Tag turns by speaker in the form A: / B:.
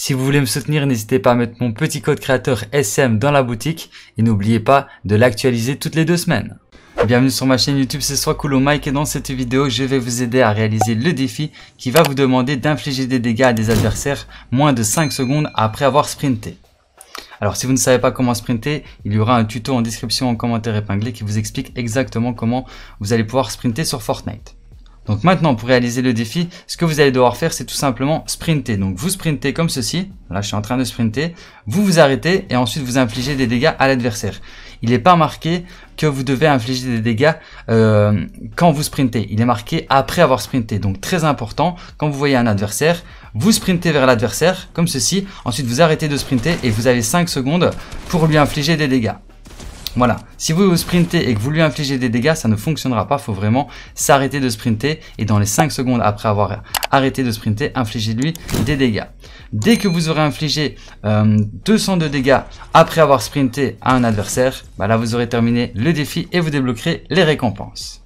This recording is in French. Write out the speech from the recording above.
A: Si vous voulez me soutenir, n'hésitez pas à mettre mon petit code créateur SM dans la boutique et n'oubliez pas de l'actualiser toutes les deux semaines. Bienvenue sur ma chaîne YouTube, c'est Soit Mike et dans cette vidéo, je vais vous aider à réaliser le défi qui va vous demander d'infliger des dégâts à des adversaires moins de 5 secondes après avoir sprinté. Alors si vous ne savez pas comment sprinter, il y aura un tuto en description en commentaire épinglé qui vous explique exactement comment vous allez pouvoir sprinter sur Fortnite. Donc maintenant, pour réaliser le défi, ce que vous allez devoir faire, c'est tout simplement sprinter. Donc vous sprintez comme ceci. Là, je suis en train de sprinter. Vous vous arrêtez et ensuite vous infligez des dégâts à l'adversaire. Il n'est pas marqué que vous devez infliger des dégâts euh, quand vous sprintez. Il est marqué après avoir sprinté. Donc très important, quand vous voyez un adversaire, vous sprintez vers l'adversaire comme ceci. Ensuite, vous arrêtez de sprinter et vous avez 5 secondes pour lui infliger des dégâts. Voilà, si vous sprintez et que vous lui infligez des dégâts, ça ne fonctionnera pas, il faut vraiment s'arrêter de sprinter et dans les 5 secondes après avoir arrêté de sprinter, infligez-lui des dégâts. Dès que vous aurez infligé 200 euh, de dégâts après avoir sprinté à un adversaire, bah là vous aurez terminé le défi et vous débloquerez les récompenses.